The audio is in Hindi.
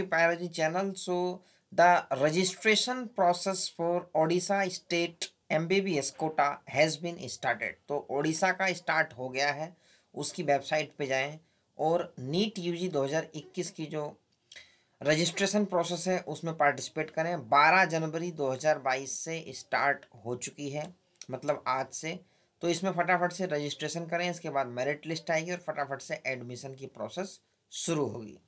Active Biology channel. So the registration process for Odisha State MBBS quota has been started. तो Odisha का start हो गया है उसकी वेबसाइट पे जाएं और नीट यूजी 2021 की जो रजिस्ट्रेशन प्रोसेस है उसमें पार्टिसिपेट करें 12 जनवरी 2022 से स्टार्ट हो चुकी है मतलब आज से तो इसमें फटाफट से रजिस्ट्रेशन करें इसके बाद मेरिट लिस्ट आएगी और फटाफट से एडमिशन की प्रोसेस शुरू होगी